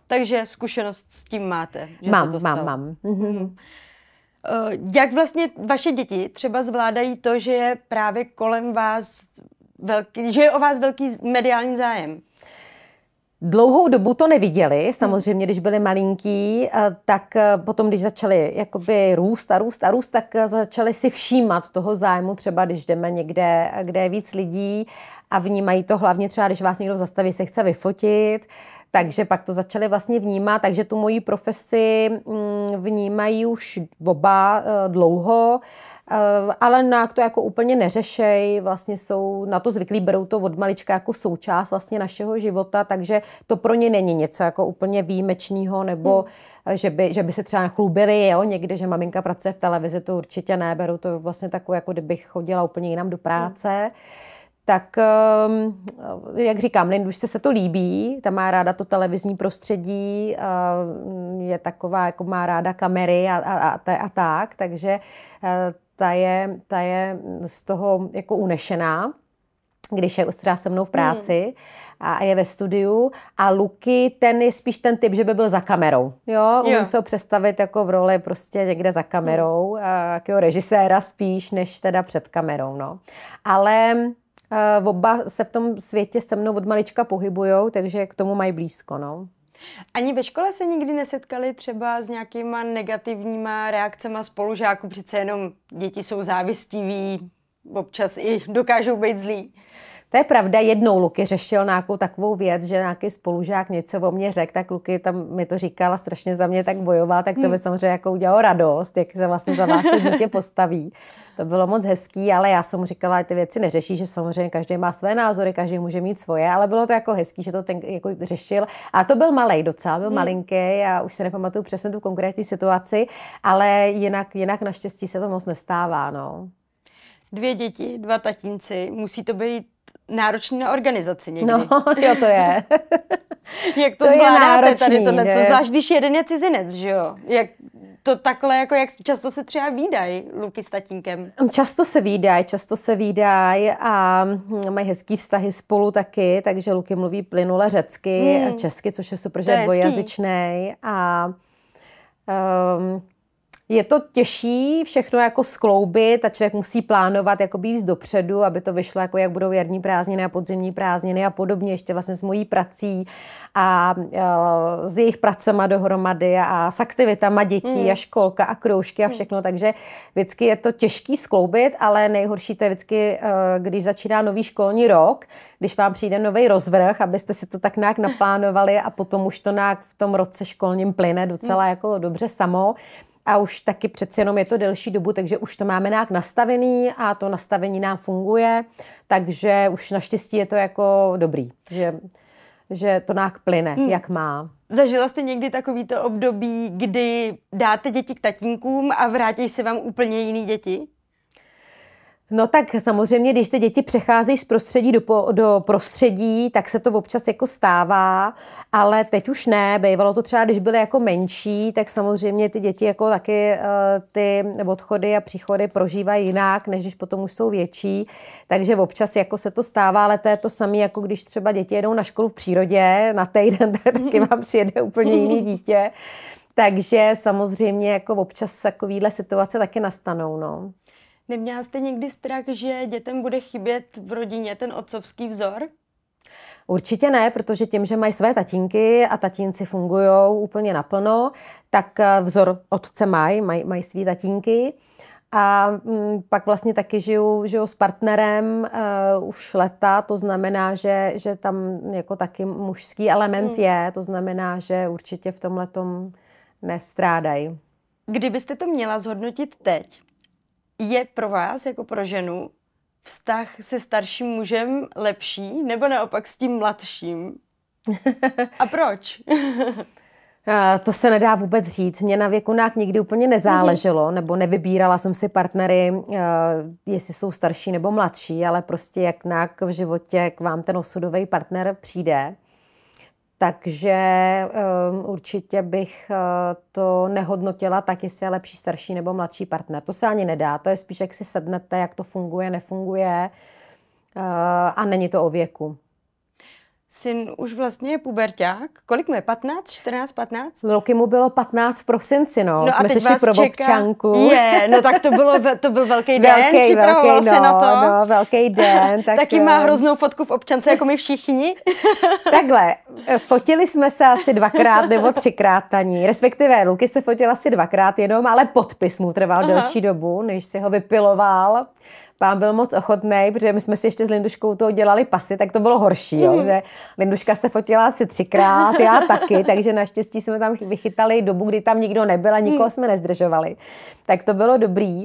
Takže zkušenost s tím máte? Že mám, to mám, mám. Mm-hmm. Jak vlastně vaše děti třeba zvládají to, že je právě kolem vás velký, že je o vás velký mediální zájem? Dlouhou dobu to neviděli, hmm. samozřejmě, když byli malinký, tak e, potom, když začali jakoby růst a růst a růst, tak e, začali si všímat toho zájmu, třeba když jdeme někde, e, kde je víc lidí a vnímají to hlavně třeba, když vás někdo zastaví, se chce vyfotit, takže pak to začali vlastně vnímat, takže tu moji profesi mm, vnímají už oba eh, dlouho, eh, ale na to jako úplně neřešej, vlastně jsou na to zvyklí, berou to od malička jako součást vlastně našeho života, takže to pro ně není něco jako úplně výjimečného, nebo hmm. že, by, že by se třeba chlubili, jo, někde, že maminka pracuje v televizi, to určitě ne, beru to vlastně takovou, jako kdybych chodila úplně jinam do práce. Hmm tak ehm, eh, jak říkám, Lindušce se to líbí, ta má ráda to televizní prostředí, ehm, je taková, jako má ráda kamery a, a, a, a tak, takže eh, ta je, ta je z toho jako unešená když je třeba se mnou v práci hmm. a je ve studiu. A Luky, ten je spíš ten typ, že by byl za kamerou. Jo, umím jo. se ho představit jako v roli prostě někde za kamerou, hmm. jakého režiséra spíš, než teda před kamerou, no. Ale Eh, oba se v tom světě se mnou od malička pohybujou, takže k tomu mají blízko. No. Ani ve škole se nikdy nesetkali třeba s nějakýma negativníma reakcemi spolužáků, přece jenom děti jsou závistiví, občas i dokážou být zlí. To je pravda, jednou Luky řešil nějakou takovou věc, že nějaký spolužák něco o mě řekl, tak Luky tam mi to říkala, strašně za mě tak bojoval, tak to hmm. by samozřejmě jako udělalo radost, jak se vlastně za vás to dítě postaví. To bylo moc hezký, ale já jsem mu říkala, že ty věci neřeší, že samozřejmě každý má své názory, každý může mít svoje, ale bylo to jako hezký, že to ten jako řešil. A to byl malý docela, byl hmm. malinký, já už se nepamatuju přesně tu konkrétní situaci, ale jinak, jinak naštěstí se to moc nestává. No. Dvě děti, dva tatínci, musí to být náročný na organizaci někdy. No, jo, to je. jak to, to zvládáte náročný, tady tohle, co zvlášť, když jeden je cizinec, že jo? Jak to takhle, jako jak často se třeba výdají Luky s tatínkem? Často se výdají, často se výdají a mají hezký vztahy spolu taky, takže Luky mluví plynule řecky hmm. a česky, což je super, že je a um, je to těžší všechno jako skloubit a člověk musí plánovat jako jíst dopředu, aby to vyšlo jako jak budou jarní prázdniny a podzimní prázdniny a podobně, ještě vlastně s mojí prací a s jejich pracema dohromady a s aktivitama dětí mm. a školka a kroužky a hmm. všechno, mm. takže vždycky je to těžký skloubit, ale nejhorší to je vždycky, eh, když začíná nový školní rok, když vám přijde nový rozvrh, abyste si to tak nějak naplánovali a potom už to nějak v tom roce školním plyne docela mm. jako dobře samo a už taky přeci jenom je to delší dobu, takže už to máme nějak nastavený a to nastavení nám funguje, takže už naštěstí je to jako dobrý, že, že to nějak plyne, hmm. jak má. Zažila jste někdy takovýto období, kdy dáte děti k tatínkům a vrátí se vám úplně jiný děti? No tak samozřejmě, když ty děti přechází z prostředí do, po, do prostředí, tak se to občas jako stává, ale teď už ne. Bývalo to třeba, když byly jako menší, tak samozřejmě ty děti jako taky eh, ty odchody a příchody prožívají jinak, než když potom už jsou větší. Takže občas jako se to stává, ale to je to samé, jako když třeba děti jedou na školu v přírodě na týden, tak taky vám přijede úplně jiný dítě. Takže samozřejmě jako občas takovýhle situace taky nastanou. No. Neměla jste někdy strach, že dětem bude chybět v rodině ten otcovský vzor? Určitě ne, protože tím, že mají své tatínky a tatínci fungují úplně naplno, tak eh, vzor otce mají, mají, mají svý tatínky. A mm, pak vlastně taky žiju, žiju s partnerem uh, už leta, to znamená, že, že tam jako taky mužský element hmm. je, to znamená, že určitě v tomhle tom nestrádají. Kdybyste to měla zhodnotit teď, je pro vás, jako pro ženu, vztah se starším mužem lepší nebo naopak s tím mladším? A proč? To se nedá vůbec říct. Mě na věku nák nikdy úplně nezáleželo, mhm. nebo nevybírala jsem si partnery, jestli jsou starší nebo mladší, ale prostě jak nák v životě k vám ten osudový partner přijde, takže um, určitě bych uh, to nehodnotila tak, jestli je lepší starší nebo mladší partner. To se ani nedá, to je spíš, jak si sednete, jak to funguje, nefunguje uh, a není to o věku syn už vlastně je puberták. Kolik mu je? 15? 14? 15? No, mu bylo 15 v prosinci, no. no Jsme a teď sešli pro občanku. Je, no tak to, bylo, to byl velký den, velký, připravoval velký, se no, na to. No, velký den. Tak, Taky má eh, hroznou fotku v občance, jako my všichni. Takhle, eh, fotili jsme se asi dvakrát nebo třikrát na ní. Respektive Luky se fotil asi dvakrát jenom, ale podpis mu trval Aha. delší dobu, než si ho vypiloval pán byl moc ochotný, protože my jsme si ještě s Linduškou to dělali pasy, tak to bylo horší, jo, mhm. že Linduška se fotila asi třikrát, já taky, takže naštěstí jsme tam vychytali dobu, kdy tam nikdo nebyl a nikoho mhm. jsme nezdržovali. Tak to bylo dobrý.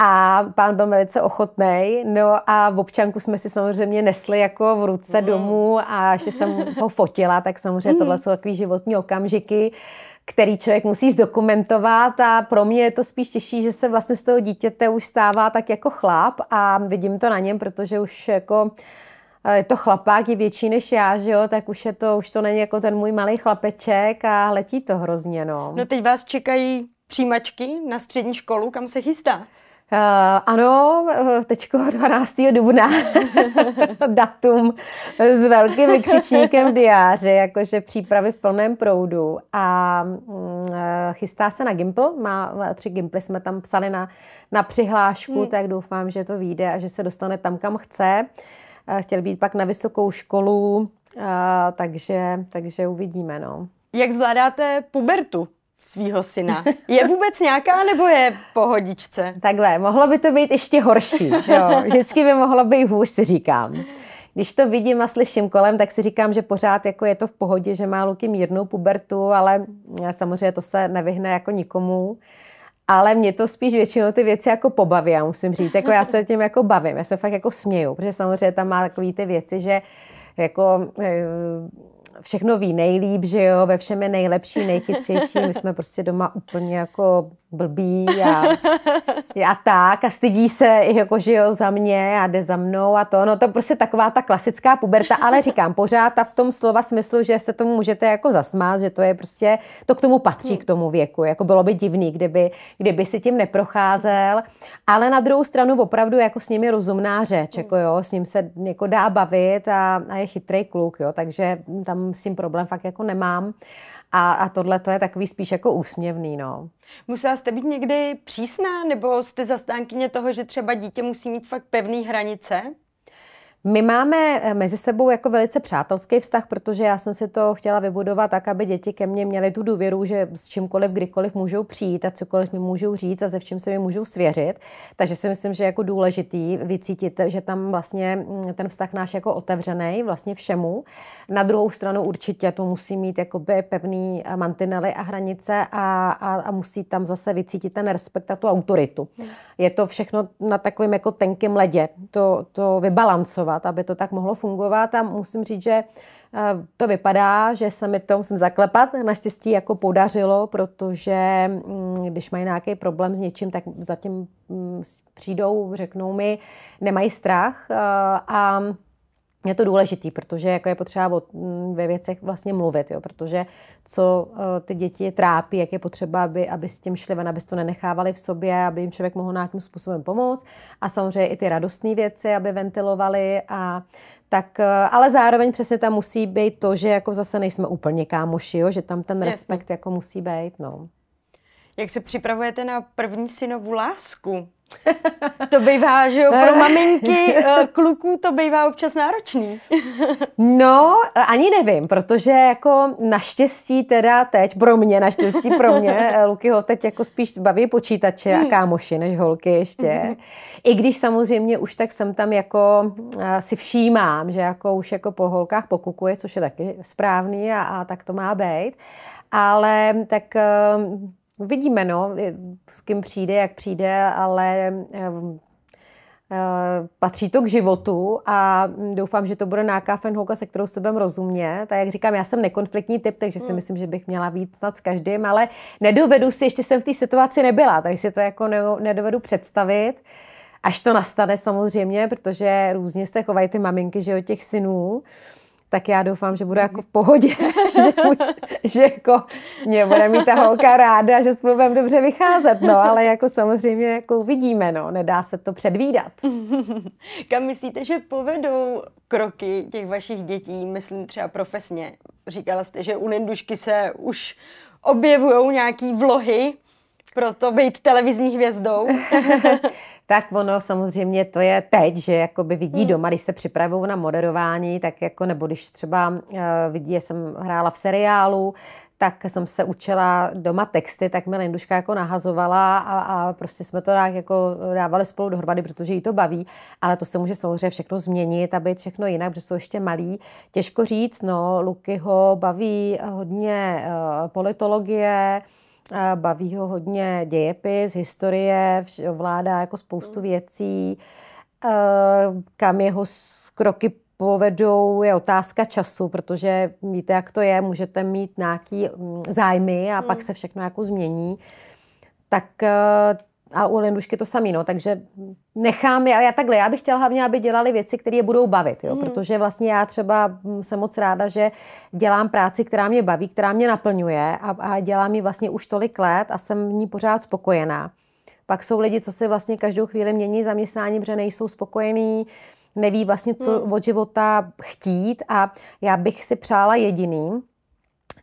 A pán byl velice ochotný. No a v občanku jsme si samozřejmě nesli jako v ruce mm. domů a ještě jsem ho fotila, tak samozřejmě mm. tohle mhm. jsou takové životní okamžiky, který člověk musí zdokumentovat a pro mě je to spíš těžší, že se vlastně z toho dítěte už stává tak jako chlap a vidím to na něm, protože už jako eh, je to chlapák, je větší než já, že jo, tak už, je to, už to není jako ten můj malý chlapeček a letí to hrozně, no. No teď vás čekají přijímačky na střední školu, kam se chystá? Uh, ano, eh, teďko 12. dubna, datum s velkým vykřičníkem v diáři, jakože přípravy v plném proudu a uh, chystá se na Gimpl, má tři Gimply, jsme tam psali na, na přihlášku, hmm. tak doufám, že to vyjde a že se dostane tam, kam chce. Uh, chtěl být pak na vysokou školu, uh, takže, takže uvidíme, no. Jak zvládáte pubertu? svého syna. Je vůbec nějaká nebo je pohodičce? Takhle, mohlo by to být ještě horší. Jo. Vždycky by mohlo být hůř, si říkám. Když to vidím a slyším kolem, tak si říkám, že pořád jako je to v pohodě, že má Luky mírnou pubertu, ale samozřejmě to se nevyhne jako nikomu. Ale mě to spíš většinou ty věci jako pobaví, já musím říct. Jako já se tím jako bavím, já se fakt jako směju, protože samozřejmě tam má takové ty věci, že jako eh, všechno ví nejlíp, že jo, ve všem je nejlepší, nejchytřejší. My jsme prostě doma úplně jako blbý a, a tak a stydí se jako, že jo, za mě a jde za mnou a to, no to prostě taková ta klasická puberta, ale říkám pořád a v tom slova smyslu, že se tomu můžete jako zasmát, že to je prostě, to k tomu patří, k tomu věku, jako bylo by divný, kdyby, kdyby si tím neprocházel, ale na druhou stranu opravdu jako s ním je rozumná řeč, jako jo, s ním se jako dá bavit a, a je chytrý kluk, jo, takže tam s tím problém fakt jako nemám. A, a tohle to je takový spíš jako úsměvný, no. Musela jste být někdy přísná, nebo jste zastánkyně toho, že třeba dítě musí mít fakt pevné hranice? My máme eh, mezi sebou jako velice přátelský vztah, protože já jsem si to chtěla vybudovat tak, aby děti ke mně měly tu důvěru, že s čímkoliv, kdykoliv můžou přijít a cokoliv mi můžou říct a ze vším se mi můžou svěřit. Takže si myslím, že je jako důležitý vycítit, že tam vlastně mm, ten vztah náš jako otevřený vlastně všemu. Na druhou stranu určitě to musí mít jakoby pevný eh, mantinely a hranice a, a, a musí tam zase vycítit ten respekt a tu autoritu. Hmm. Je to všechno na takovém jako tenkém ledě, to, to vybalancovat pracovat, aby to tak mohlo fungovat a musím říct, že eh, to vypadá, že se mi to musím zaklepat. Naštěstí jako podařilo, protože mm, když mají nějaký problém s něčím, tak zatím mm, přijdou, řeknou mi, nemají strach eh, a je to důležitý, protože jako je potřeba o, mm, ve věcech vlastně mluvit, jo, protože co eh, ty děti trápí, jak je potřeba, aby, aby s tím šli ven, aby to nenechávali v sobě, aby jim člověk mohl nějakým způsobem pomoct a samozřejmě i ty radostné věci, aby ventilovali a tak, eh, ale zároveň přesně tam musí být to, že jako zase nejsme úplně kámoši, jo, že tam ten Jasně. respekt jako musí být, no. Jak se připravujete na první synovu lásku? to bývá, že jo, pro maminky eh, kluků to bývá občas náročný. no, ani nevím, protože jako naštěstí teda teď, pro mě, naštěstí pro mě, eh, Luky ho teď jako spíš baví počítače a hmm. kámoši než holky ještě. Hmm. I když samozřejmě už tak jsem tam jako eh, si všímám, že jako už jako po holkách pokukuje, což je taky správný a, a tak to má být. Ale tak Vidíme, no, s kým přijde, jak přijde, ale eh, patří to k životu a mm, doufám, že to bude nějaká fanhouka, se kterou se budeme rozumět. A jak říkám, já jsem nekonfliktní typ, takže si hmm. myslím, že bych měla být snad s každým, ale nedovedu si, ještě jsem v té situaci nebyla, takže si to jako nedovedu představit. Až to nastane samozřejmě, protože různě se chovají ty maminky, že jo, těch synů. Uh, tak já doufám, že budu mhm. jako v pohodě, že, že jako mě bude mít ta holka ráda, že s budeme dobře vycházet, no, ale jako samozřejmě jako uvidíme, no, nedá se to předvídat. Kam myslíte, že povedou kroky těch vašich dětí, myslím třeba profesně? Říkala jste, že u Lindušky se už objevují nějaký vlohy, pro to být televizní hvězdou. tak ono samozřejmě to je teď, že jakoby vidí hmm. doma, když se připravují na moderování, tak jako, nebo když třeba uh, vidí, že jsem hrála v seriálu, tak jsem se učila doma texty, tak mi Linduška jako nahazovala a, a prostě jsme to tak jako dávali spolu dohromady, protože jí to baví, ale to se může samozřejmě všechno změnit a být všechno jinak, protože jsou ještě malí. Těžko říct, no, Luky ho baví hodně uh, politologie, baví ho hodně dějepis, historie, ovládá jako spoustu mm. věcí. Kam jeho kroky povedou, je otázka času, protože víte, jak to je, můžete mít nějaký mm, zájmy a pak mm. se všechno jako změní. Tak eh, a u Lindušky to samý, no, takže nechám je, já takhle, já bych chtěla hlavně, aby dělali věci, které je budou bavit, jo, mm. protože vlastně já třeba mm, jsem moc ráda, že dělám práci, která mě baví, která mě naplňuje a, a dělám ji vlastně už tolik let a jsem v ní pořád spokojená. Pak jsou lidi, co si vlastně každou chvíli mění zaměstnání, protože nejsou spokojení, neví vlastně, co mm. od života chtít a já bych si přála jediným,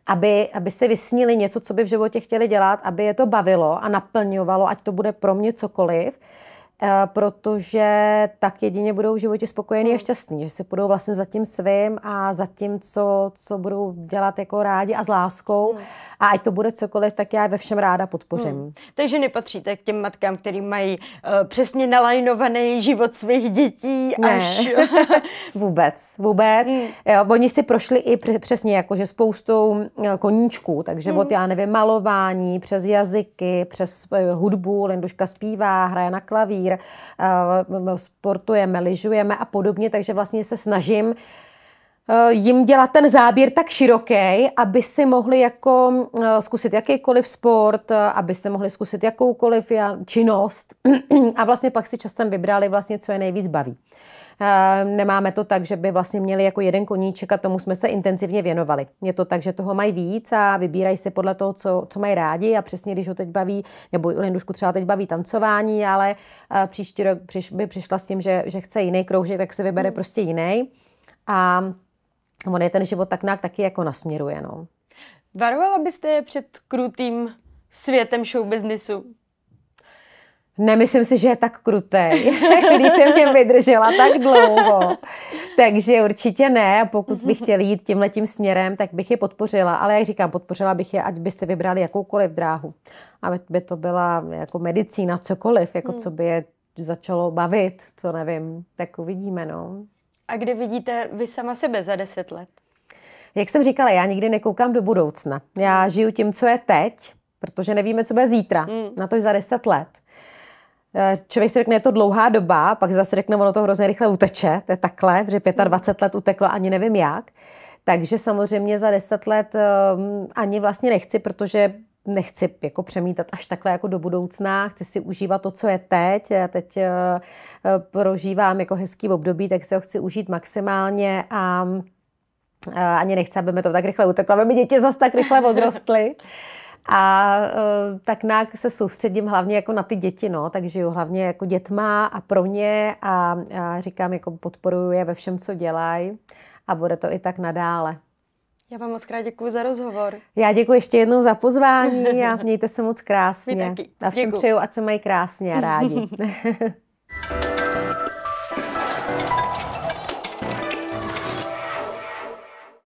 aby, aby si vysnili něco, co by v životě chtěli dělat, aby je to bavilo a naplňovalo, ať to bude pro mě cokoliv, Eh, protože tak jedině budou v životě spokojení a hmm. šťastní, že se budou vlastně za tím svým a za tím, co, co budou dělat jako rádi a s láskou. Hmm. A ať to bude cokoliv, tak já ve všem ráda podpořím. Hmm. Takže nepatříte k těm matkám, který mají uh, přesně nalajnovaný život svých dětí ne. až... vůbec, vůbec. Hmm. Jo, oni si prošli i přesně jako, že spoustou eh, koníčků, takže hmm. od, já nevím, malování, přes jazyky, přes hudbu, Linduška zpívá, hraje na klavír, klavír, eh, sportujeme, lyžujeme a podobně, takže vlastně se snažím eh, jim dělat ten záběr tak široký, aby si mohli jako eh, zkusit jakýkoliv sport, aby si mohli zkusit jakoukoliv činnost a vlastně pak si časem vybrali vlastně, co je nejvíc baví. Nemáme to tak, že by vlastně měli jako jeden koníček a tomu jsme se intenzivně věnovali. Je to tak, že toho mají víc a vybírají si podle toho, co, co mají rádi a přesně když ho teď baví, nebo Lindušku třeba teď baví tancování, ale příští rok přiš, by přišla s tím, že, že chce jiný kroužek, tak si vybere mm. prostě jiný. A on je ten život tak nějak taky jako nasměruje. No. Varovala byste je před krutým světem show businessu? Nemyslím si, že je tak krutý, když jsem mě vydržela tak dlouho. Takže určitě ne, pokud bych chtěl jít letím směrem, tak bych je podpořila. Ale jak říkám, podpořila bych je, ať byste vybrali jakoukoliv dráhu. Aby by to byla jako medicína, cokoliv, jako co by je začalo bavit, to nevím, tak uvidíme, no. A kde vidíte vy sama sebe za deset let? Jak jsem říkala, já nikdy nekoukám do budoucna. Já žiju tím, co je teď, protože nevíme, co bude zítra, mm. na to za deset let. Eh, člověk si řekne, je to dlouhá doba, pak zase řekne, ono to hrozně rychle uteče, to je takhle, že 25 let uteklo ani nevím jak. Takže samozřejmě za 10 let ehm, ani vlastně nechci, protože nechci jako přemítat až takhle jako do budoucna, chci si užívat to, co je teď. Já teď eh, eh, prožívám jako hezký období, tak si ho chci užít maximálně a ani nechci, aby mi to tak rychle uteklo, aby mi děti zase tak rychle odrostly a e, tak nějak se soustředím hlavně jako na ty děti, no, tak žiju hlavně jako dětma a pro ně a, a říkám, jako podporuju je ve všem, co dělají a bude to i tak nadále. Já vám moc krát děkuji za rozhovor. Já děkuji ještě jednou za pozvání a mějte se moc krásně. My taky. A všem děkuji. přeju, ať se mají krásně a rádi.